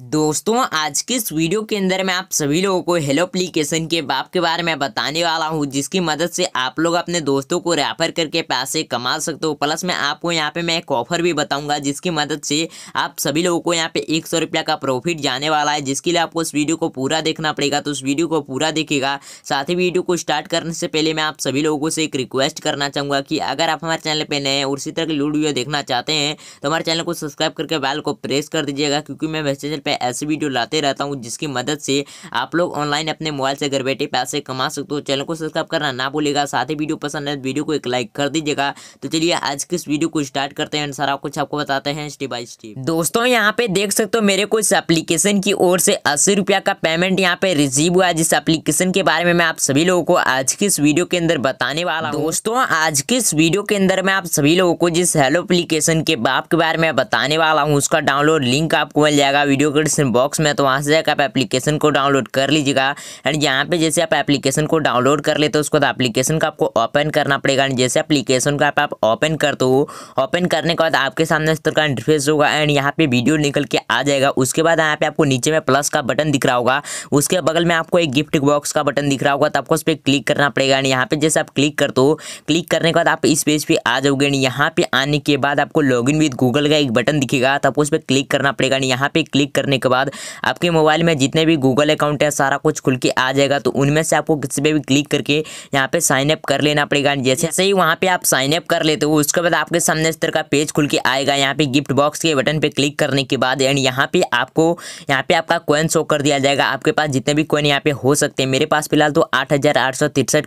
दोस्तों आज के इस वीडियो के अंदर मैं आप सभी लोगों को हेलो एप्लीकेशन के बाप के बारे में बताने वाला हूं जिसकी मदद से आप लोग अपने दोस्तों को रेफर करके पैसे कमा सकते हो प्लस मैं आपको यहां पे मैं एक ऑफर भी बताऊंगा जिसकी मदद से आप सभी लोगों को यहां पे एक सौ रुपया का प्रॉफिट जाने वाला है जिसके लिए आपको इस वीडियो को पूरा देखना पड़ेगा तो उस वीडियो को पूरा देखेगा साथ ही वीडियो को स्टार्ट करने से पहले मैं आप सभी लोगों से एक रिक्वेस्ट करना चाहूँगा कि अगर आप हमारे चैनल पर नए और इसी तरह की लूड वीडियो देखना चाहते हैं तो हमारे चैनल को सब्सक्राइब करके बैल को प्रेस कर दीजिएगा क्योंकि मैं वैसे पे ऐसे वीडियो लाते रहता हूँ जिसकी मदद से आप लोग ऑनलाइन अपने मोबाइल से घर बैठे पैसे कमा सकते हो चैनल को सब्सक्राइब करना ना भूलेगा साथ ही वीडियो पसंद है वीडियो को एक लाइक कर दीजिएगा तो चलिए आज के इस वीडियो को स्टार्ट करते हैं सारा कुछ आपको बताते हैं स्टेप बाई स्टेप दोस्तों यहाँ पे देख सकते हो मेरे को इस एप्लीकेशन की ओर से अस्सी रुपया का पेमेंट यहाँ पे रिसीव हुआ जिस एप्लीकेशन के बारे में मैं आप सभी लोगों को आज की इस वीडियो के अंदर बताने वाला हूँ दोस्तों आज की इस वीडियो के अंदर मैं आप सभी लोगों को जिस हेलो एप्लीकेशन के बाप के बारे में बताने वाला हूँ उसका डाउनलोड लिंक आपको मिल जाएगा वीडियो डिस्क्रिप्शन बॉक्स में तो वहाँ से जाकर आप एप्लीकेशन को डाउनलोड कर लीजिएगा एंड यहाँ पे जैसे आप एप्लीकेशन को डाउनलोड कर लेते हो उसके बाद एप्लीकेशन का आपको ओपन करना पड़ेगा एंड जैसे एप्लीकेशन का आप ओपन करते हो ओपन करने के बाद आपके सामने इस तरह का इंटरफेस होगा एंड यहाँ पे वीडियो निकल के आ जाएगा उसके बाद यहाँ पे आपको नीचे में प्लस का बटन दिख रहा होगा उसके बगल में आपको एक गिफ्ट बॉक्स का बटन दिख रहा होगा तो आपको उस पर क्लिक करना पड़ेगा एंड यहाँ पे जैसे आप क्लिक करते हो क्लिक करने के बाद आप इस पेज पे आ जाओगे एंड यहाँ पे आने के बाद आपको इन विद गूगल का एक बटन दिखेगा तो आपको उस पर क्लिक करना पड़ेगा एंड यहाँ पे क्लिक करने के बाद आपके मोबाइल में जितने भी गूगल अकाउंट है सारा कुछ खुल के आ जाएगा तो उनमें से आपको किसी पर भी क्लिक करके यहाँ पे साइनअप कर लेना पड़ेगा जैसे जैसे ही वहाँ पे आप साइनअप कर लेते हो उसके बाद आपके सामने इस तरह का पेज खुल के आएगा यहाँ पे गिफ्ट बॉक्स के बटन पर क्लिक करने के बाद एंड यहाँ पे आपको यहाँ पे आपका कोइन शो कर दिया जाएगा आपके पास जितने भी कोइन यहाँ पे हो सकते हैं मेरे पास फिलहाल तो आठ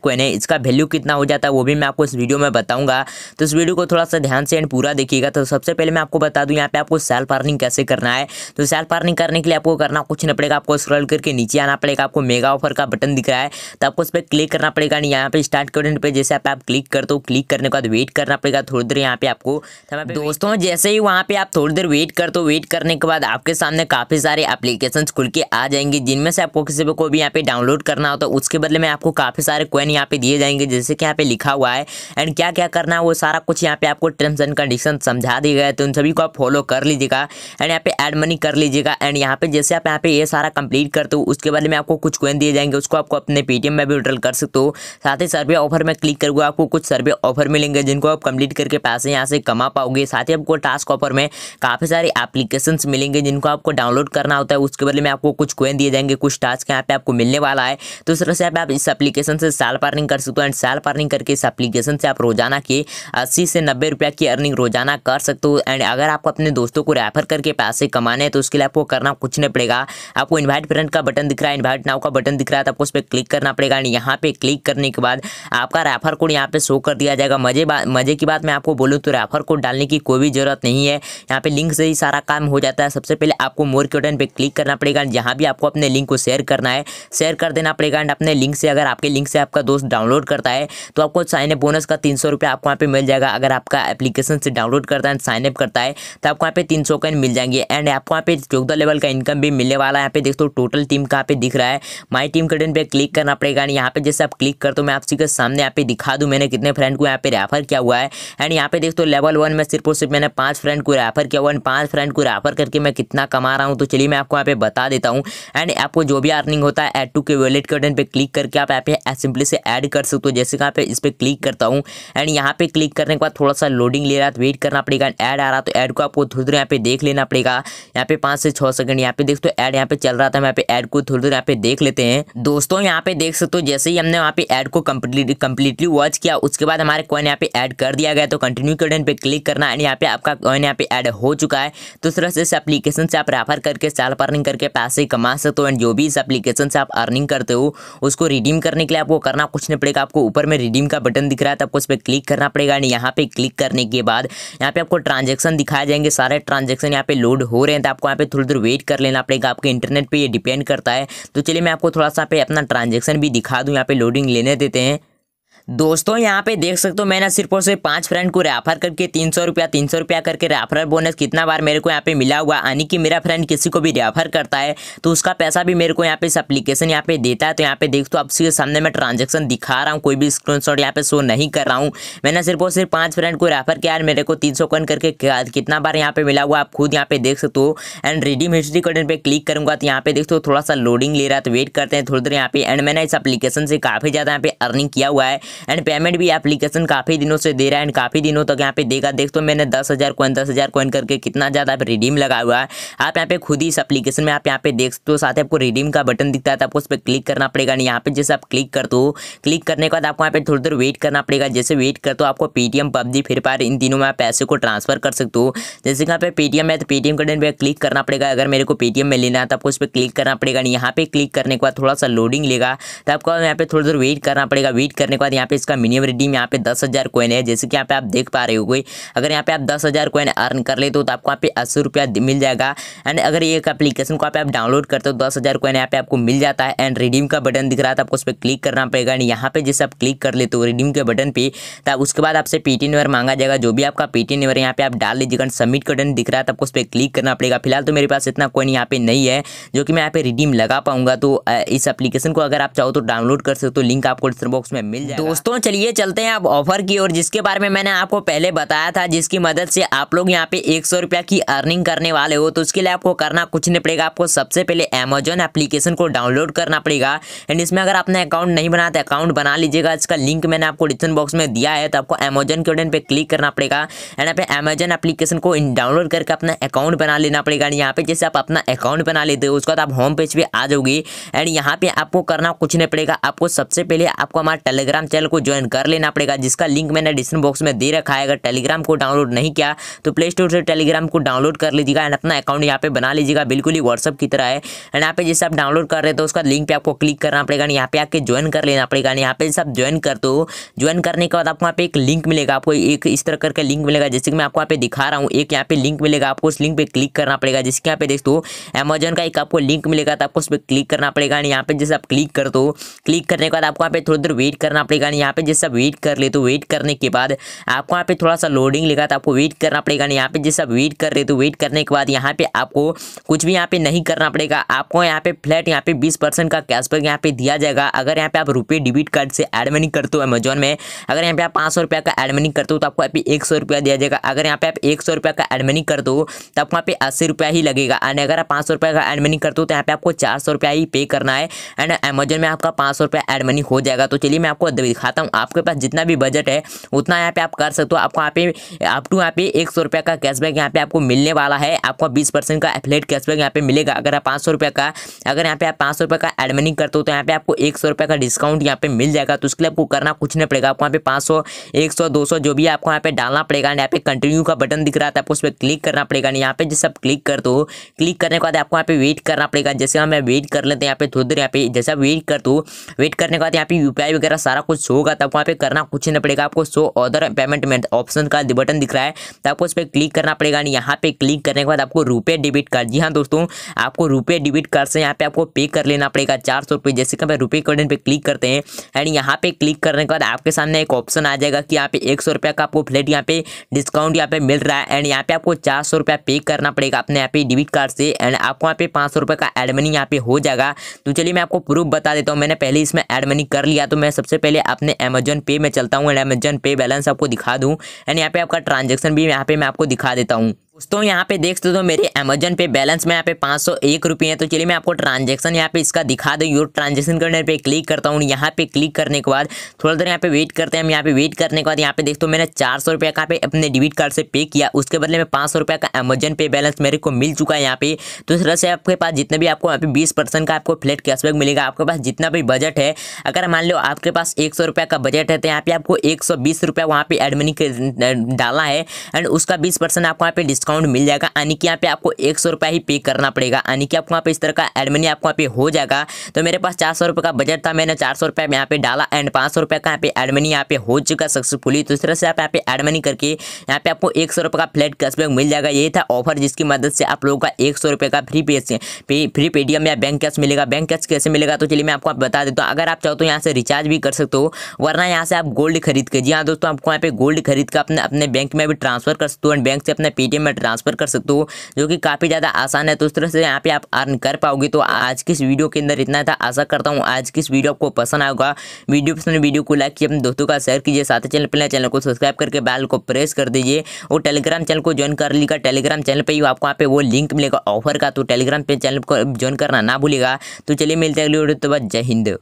कॉइन है इसका वैल्यू कितना हो जाता है वो भी मैं आपको इस वीडियो में बताऊंगा तो इस वीडियो को थोड़ा सा ध्यान से एंड पूरा देखिएगा तो सबसे पहले मैं आपको बता दूँ यहाँ पे आपको सेल्फ अर्निंग कैसे करना है तो सेल्फ अर्निंग करने के लिए आपको करना कुछ नहीं पड़ेगा आपको स्क्रॉल करके नीचे आना पड़ेगा आपको मेगा ऑफर का बटन दिख रहा है तो आपको उस पर क्लिक करना पड़ेगा नहीं यहाँ पे स्टार्ट कर जैसे आप, आप क्लिक कर दो क्लिक करने के बाद वेट करना पड़ेगा थोड़ी देर यहाँ पे आपको तो दोस्तों जैसे ही वहाँ पे आप थोड़ी देर वेट कर दो वेट करने के बाद आपके सामने काफ़ी सारे एप्लीकेशन खुल के आ जाएंगे जिनमें से आपको किसी को भी यहाँ पे डाउनलोड करना हो तो उसके बदले में आपको काफ़ी सारे क्वेन यहाँ पे दिए जाएंगे जैसे कि यहाँ पे लिखा हुआ है एंड क्या क्या करना है वो सारा कुछ यहाँ पे आपको टर्म्स एंड कंडीशन समझा दिया गया है तो उन सभी को आप फॉलो कर लीजिएगा एंड यहाँ पे एड मनी कर लीजिएगा जाएगा एंड यहाँ पे जैसे आप यहाँ पे ये सारा कंप्लीट करते हो उसके बाद में आपको कुछ कोइन दिए जाएंगे उसको आपको अपने पेटीएम में भी विड्रॉल कर सकते हो साथ ही सर्वे ऑफर में क्लिक करोगे आपको कुछ सर्वे ऑफर मिलेंगे जिनको आप कंप्लीट करके पैसे यहाँ से कमा पाओगे साथ ही आपको टास्क ऑफर में काफ़ी सारे एप्लीकेशन मिलेंगे जिनको आपको डाउनलोड करना होता है उसके बदले में आपको कुछ कोइन दिए जाएंगे कुछ टास्क यहाँ पे आपको मिलने वाला है तो इस तरह से आप इस एप्लीकेशन से साल पार्निंग कर सकते हो एंड साल पार्निंग करके इस एप्लीकेशन से आप रोजाना की अस्सी से नब्बे रुपया की अर्निंग रोजाना कर सकते हो एंड अगर आपको अपने दोस्तों को रेफर करके पैसे कमाने हैं तो उसके लिए आपको करना कुछ नहीं पड़ेगा आपको इन्वाइट फ्रेंड का बटन दिख रहा है इन्वाइट नाव का बटन दिख रहा है तो आपको उस पर क्लिक करना पड़ेगा एंड यहाँ पे क्लिक करने के बाद आपका रेफर कोड यहाँ पे शो कर दिया जाएगा मजे मजे की बात मैं आपको बोलूँ तो रेफर कोड डालने की कोई भी जरूरत नहीं है यहाँ पे लिंक से ही सारा काम हो जाता है सबसे पहले आपको मोर के बटन पर क्लिक करना पड़ेगा जहाँ भी आपको अपने लिंक को शेयर करना है शेयर कर देना पड़ेगा एंड अपने लिंक से अगर आपके लिंक से आपका दोस्त डाउनलोड करता है तो आपको साइन अप बोनस का तीन आपको यहाँ पे मिल जाएगा अगर आपका एप्लीकेशन से डाउनलोड करता है साइनअप करता है तो आपको यहाँ पे तीन सौ मिल जाएंगे एंड आपको यहाँ पे चौदह दूसरा लेवल का इनकम भी मिलने वाला है यहाँ पे देखो टोटल टीम कहाँ पे दिख रहा है माई टीम कटन पे क्लिक करना पड़ेगा यहाँ पे जैसे आप क्लिक कर हो मैं आपसी के सामने यहाँ पे दिखा दूँ मैंने कितने फ्रेंड को यहाँ पे रेफर किया हुआ है एंड यहाँ पे देखो लेवल वन में सिर्फ और सिर्फ मैंने पाँच फ्रेंड को रेफर किया हुआ एंड पाँच फ्रेंड को रेफर करके मैं कितना कमा रहा हूँ तो चलिए मैं आपको यहाँ पे बता देता हूँ एंड आपको जो भी अर्निंग होता है एड टू के वॉलेट कटन पर क्लिक करके आप यहाँ पे सिंपली से ऐड कर सकते हो जैसे कहाँ पे इस पर क्लिक करता हूँ एंड यहाँ पे क्लिक करने के बाद थोड़ा सा लोडिंग ले रहा है वेट करना पड़ेगा एंड ऐड आ रहा तो ऐड को आपको धीरे धीरे यहाँ पे देख लेना पड़ेगा यहाँ पे पाँच से छह सेकंड यहाँ पे देख सकते हो ऐड यहाँ पे चल रहा था यहाँ पे एड को थोड़ी देर यहाँ पे देख लेते हैं दोस्तों यहाँ पे देख सकते हो जैसे ही हमने यहाँ पे एड को कम्प्लीटली वॉच किया उसके बाद हमारे कॉइन यहाँ पे एड कर दिया गया तो कंटिन्यू के पे क्लिक करना एंड यहाँ पे आपका कॉइन यहाँ पे एड हो चुका है तो इस तरह से इस एप्लीकेशन से आप रेफर करके साल अर्निंग करके पैसे कमा सकते हो एंड जो भी इस एप्लीकेशन से आप अर्निंग करते हो उसको रिडीम करने के लिए आपको करना कुछ नहीं पड़ेगा आपको ऊपर में रिडीम का बटन दिख रहा है तो आपको उस पर क्लिक करना पड़ेगा एंड यहाँ पे क्लिक करने के बाद यहाँ पे आपको ट्रांजेक्शन दिखाए जाएंगे सारे ट्रांजेक्शन यहाँ पे लोड हो रहे हैं तो आपको यहाँ पे थोड़ी देर वेट कर लेना पड़ेगा आपके इंटरनेट पर यह डिपेंड करता है तो चलिए मैं आपको थोड़ा सा पे अपना ट्रांजेक्शन भी दिखा दूँ यहाँ पर लोडिंग लेने देते हैं दोस्तों यहाँ पे देख सकते हो मैंने सिर्फ और सिर्फ पांच फ्रेंड को रेफर करके तीन सौ रुपया तीन सौ रुपया करके रेफरल बोनस कितना बार मेरे को यहाँ पे मिला हुआ यानी कि मेरा फ्रेंड किसी को भी रेफर करता है तो उसका पैसा भी मेरे को यहाँ पे इस अपलीकेशन यहाँ पे देता है तो यहाँ पे देख तो आपके सामने मैं ट्रांजेक्शन दिखा रहा हूँ कोई भी स्क्रीन शॉट यहाँ पे शो नहीं कर रहा हूँ मैंने सिर्फ और सिर्फ पाँच फ्रेंड को रेफर किया मेरे को तीन सौ कन करके कितना बार यहाँ पे मिला हुआ आप खुद यहाँ पे देख सकते हो एंड रिडीम हिस्ट्री कटन पर क्लिक करूँगा तो यहाँ पे देख थोड़ा सा लोडिंग ले रहा है तो वेट करते हैं थोड़ी देर यहाँ पे एंड मैंने इस अपलीकेशन से काफ़ी ज़्यादा यहाँ पे अर्निंग किया हुआ है एंड पेमेंट भी एप्लीकेशन काफ़ी दिनों से दे रहा है एंड काफ़ी दिनों तक यहाँ पे देगा देख तो मैंने दस हज़ार कोइन दस हज़ार कोइन करके कितना ज़्यादा रिडीम लगा हुआ है आप यहाँ पे खुद ही इस एप्लीकेशन में आप यहाँ पे देख सकते हो साथ ही आपको रिडीम का बटन दिखता है तो आपको उस पर क्लिक करना पड़ेगा यहाँ पे जैसे आप क्लिक करते हो क्लिक करने के बाद आपको यहाँ पे थोड़ी देर वेट करना पड़ेगा जैसे वेट कर दो आपको पेटीएम पबजी फिर फायर इन तीनों में आप पैसे को ट्रांसफर कर सकते हो जैसे यहाँ पे पेटीएम है तो पेटीएम का पर क्लिक करना पड़ेगा अगर मेरे को पेटीएम में लेना है तो आपको उस पर क्लिक करना पड़ेगा यहाँ पे क्लिक करने के बाद थोड़ा सा लोडिंग लेगा तो आपको यहाँ पे थोड़ी देर वेट करना पड़ेगा वेट करने के बाद यहाँ यहाँ पे इसका मिनिमम रिडीम यहाँ पे दस हज़ार कोइन है जैसे कि यहाँ पे आप देख पा रहे हो कोई अगर यहाँ पे आप दस हज़ार कोइन अर्न कर लेते हो तो आपको यहाँ पे अस्सी रुपया मिल जाएगा एंड अगर ये एप्लीकेशन को आप डाउनलोड करते हो दस हज़ार कोइन यहाँ पे आपको मिल जाता है एंड रिडीम का बटन दिख रहा था आपको उस पर क्लिक करना पड़ेगा एंड यहाँ पे जैसे आप क्लिक कर लेते हो रिडीम के बटन पर तब उसके बाद आपसे पीटी नंबर मांगा जाएगा जो भी आपका पी टी नंबर यहाँ पे आप डाल लीजिएगा सबमिट बटन दिख रहा था आपको उस पर क्लिक करना पड़ेगा फिलहाल तो मेरे पास इतना कोइन यहाँ पे नहीं है जो कि मैं यहाँ पे रिडीम लगा पाऊंगा तो इस एप्लीकेशन को अगर आप चाहो तो डाउनलोड कर सकते हो लिंक आपको डिस्क्रिप्शन बॉक्स में मिल जाएगा दोस्तों चलिए चलते हैं अब ऑफर की ओर जिसके बारे में मैंने आपको पहले बताया था जिसकी मदद से आप लोग यहाँ पे एक सौ रुपया की अर्निंग करने वाले हो तो उसके लिए आपको करना कुछ नहीं पड़ेगा आपको सबसे पहले अमेजोन एप्लीकेशन को डाउनलोड करना पड़ेगा एंड इसमें अगर आपने अकाउंट नहीं बनाया तो अकाउंट बना लीजिएगा इसका लिंक मैंने आपको डिस्क्रिप्शन बॉक्स में दिया है तो आपको अमेजोन के ऑर्डन पर क्लिक करना पड़ेगा एंड यहाँ पे अमेजोन एप्लीकेशन को डाउनलोड करके अपना अकाउंट बना लेना पड़ेगा एंड यहाँ पे जैसे आप अपना अकाउंट बना लेते हो उसके बाद आप होम पेज पर आ जाओगे एंड यहाँ पे आपको करना कुछ नहीं पड़ेगा आपको सबसे पहले आपको हमारा टेलीग्राम चैनल चैनल को ज्वाइन कर लेना पड़ेगा जिसका लिंक मैंने डिस्क्रिप्शन बॉक्स में दे रखा है अगर टेलीग्राम को डाउनलोड नहीं किया तो प्ले स्टोर से टेलीग्राम को डाउनलोड कर लीजिएगा एंड अपना अकाउंट यहाँ पे बना लीजिएगा बिल्कुल ही व्हाट्सअप की तरह है एंड यहाँ पे जैसे आप डाउनलोड कर रहे तो उसका लिंक पर आपको क्लिक करना पड़ेगा यहाँ पे आके ज्वाइन कर लेना पड़ेगा यहाँ पे जैसे आप ज्वाइन कर दो ज्वाइन करने के बाद आपको यहाँ पे एक लिंक मिलेगा आपको एक इस तरह करके लिंक मिलेगा जैसे कि मैं आपको यहाँ पे दिखा रहा हूँ एक यहाँ पे लिंक मिलेगा आपको उस लिंक पर क्लिक करना पड़ेगा जिसके यहाँ पे देखते हो अमेजोन का एक आपको लिंक मिलेगा तो आपको उस पर क्लिक करना पड़ेगा यहाँ पे जैसे आप क्लिक कर दो क्लिक करने के बाद आपको यहाँ पे थोड़ी देर वेट करना पड़ेगा यहाँ पे जैसे वेट कर ले तो वेट करने के बाद आपको यहाँ पे थोड़ा सा लोडिंग लेगा तो आपको वेट करना पड़ेगा यहाँ पे जैसे वेट कर ले तो वेट करने के बाद यहाँ पे आपको कुछ भी यहाँ पे नहीं करना पड़ेगा आपको यहाँ पे फ्लैट यहाँ पे बीस का कैशबैक यहाँ पे दिया जाएगा अगर यहाँ पे आप रुपये डेबिट कार्ड से एड मनी करते हो अमेजोन में अगर यहाँ पे आप पाँच का एड मनी करते हो तो आपको यहाँ पे एक दिया जाएगा अगर यहाँ पे आप एक का एड मनी कर दो तो आपको यहाँ पे अस्सी ही लगेगा एंड अगर आप पाँच का एड मनी करते हो तो यहाँ पे आपको चार ही पे करना है एंड अमेजोन में आपका पाँच सौ रुपया एड मनी हो जाएगा तो चलिए मैं आपको दिखा दिखाता हूँ आपके पास जितना भी बजट है उतना यहाँ पे आप कर सकते हो आपको यहाँ पे अप टू यहाँ पे एक सौ रुपये का कैशबैक यहाँ पे आपको मिलने वाला है आपको बीस परसेंट का एफलेट कैशबैक यहाँ पे मिलेगा अगर आप पाँच सौ रुपये का अगर यहाँ पे आप पाँच सौ रुपये का एडमिनिंग करते हो तो यहाँ पे आपको एक सौ रुपये का डिस्काउंट यहाँ पे मिल जाएगा तो उसके लिए आपको करना कुछ नहीं पड़ेगा आपको यहाँ पे पाँच सौ एक सौ दो सौ जो भी आपको यहाँ पे डालना पड़ेगा यहाँ पे कंटिन्यू का बटन दिख रहा था आपको उस पर क्लिक करना पड़ेगा यहाँ पे जैसे आप क्लिक करते हो क्लिक करने के बाद आपको यहाँ पे वेट करना पड़ेगा जैसे हम वेट कर लेते हैं यहाँ पे थोड़ी देर यहाँ पे जैसे आप वेट करते दो वेट करने के बाद यहाँ पे आई वगैरह सारा कुछ होगा तब वहाँ पे करना कुछ नहीं पड़ेगा आपको शो अदर पेमेंट में ऑप्शन का बटन दिख रहा है तो आपको उस पर क्लिक करना पड़ेगा यहाँ पे क्लिक करने के बाद आपको रुपये डेबिट कार्ड जी हाँ दोस्तों आपको रुपये डेबिट कार्ड से यहाँ पे आपको पे कर लेना पड़ेगा चार सौ रुपये जैसे कि हम रुपये कार्डन पर क्लिक करते हैं एंड यहाँ पे क्लिक करने के बाद आपके सामने एक ऑप्शन आ जाएगा कि यहाँ पे एक सौ का आपको फ्लैट यहाँ पे डिस्काउंट यहाँ पे मिल रहा है एंड यहाँ पे आपको चार सौ रुपया पे करना पड़ेगा अपने यहाँ पे डेबिट कार्ड से एंड आपको यहाँ पे पाँच सौ रुपये का एडमनी यहाँ पे हो जाएगा तो चलिए मैं आपको प्रूफ बता देता हूँ मैंने पहले इसमें एडमनी कर लिया तो मैं सबसे पहले आपने अमेजन पे में चलता हूँ एंड अमेजन पे बैलेंस आपको दिखा दूँ एंड यहाँ पे आपका ट्रांजेक्शन भी यहाँ पे मैं आपको दिखा देता हूँ दोस्तों यहाँ पे देख सकते हो मेरे अमेजन पे बैलेंस में यहाँ पे पाँच सौ एक रुपये है तो चलिए मैं आपको ट्रांजेक्शन यहाँ पे इसका दिखा दूँ यूर ट्रांजेक्शन करने पे क्लिक करता हूँ यहाँ पे क्लिक करने के बाद थोड़ा देर यहाँ पे वेट करते हैं हम यहाँ पे वेट करने के बाद यहाँ पे देख दो मैंने चार सौ रुपया का पे अपने डेबिट कार्ड से पे किया उसके बदले में पाँच सौ का अमेजन पे बैलेंस मेरे को मिल चुका है यहाँ पे तो तरह से आपके पास जितना भी आपको यहाँ पे बीस परसेंट का आपको फ्लैट कैशबैक मिलेगा आपके पास जितना भी बजट है अगर मान लो आपके पास एक सौ रुपया का बजट है तो यहाँ पे आपको एक सौ बीस रुपया वहाँ पे एडमनी डाला है एंड उसका बीस परसेंट आपको यहाँ पे डिस्काउंट मिल जाएगा यानी कि यहाँ पे आपको एक सौ रुपया ही पे करना पड़ेगा यानी कि आपको यहाँ पे इस तरह का एडमिनी आपको यहाँ पे हो जाएगा तो मेरे पास चार सौ रुपये का बजट था मैंने चार सौ रुपये यहाँ पे डाला एंड पाँच सौ रुपये का यहाँ पे एडमिनी यहाँ पे हो चुका सक्सेसफुली तो इस तरह से आप यहाँ पे एडमिनी करके यहाँ पे आपको एक सौ रुपये का फ्लैट कैशबैक मिल जाएगा ये था ऑफर जिसकी मदद से आप लोगों का एक सौ रुपये का फ्री पे फ्री पेटीएम या बैंक कैश मिलेगा बैंक कैश कैसे मिलेगा तो चलिए मैं आपको बता देता हूँ अगर आप चाहो तो यहाँ से रिचार्ज भी कर सकते हो वरना यहाँ से आप गोल्ड खरीद के जी हाँ दोस्तों आपको यहाँ पे गोल्ड खरीद कर अपने अपने बैंक में भी ट्रांसफर कर सकते हो एंड बैंक से अपने पेटीएम में ट्रांसफ़र कर सकते हो जो कि काफ़ी ज़्यादा आसान है तो उस तरह से यहाँ पे आप अर्न कर पाओगे तो आज की इस वीडियो के अंदर इतना था आशा करता हूँ आज की इस वीडियो आपको पसंद आएगा वीडियो पसंद वीडियो को लाइक किया अपने दोस्तों का शेयर कीजिए साथ ही चैनल पर चैनल को सब्सक्राइब करके बैल को प्रेस कर दीजिए और टेलीग्राम चैनल को ज्वाइन कर लीजिएगा टेलीग्राम चैनल पर ही आपको वहाँ पे वो लिंक मिलेगा ऑफर का तो टेलीग्राम पे चैनल को ज्वाइन करना ना भूलेगा तो चलिए मिलते अगले वीडियो तो बस जय हिंद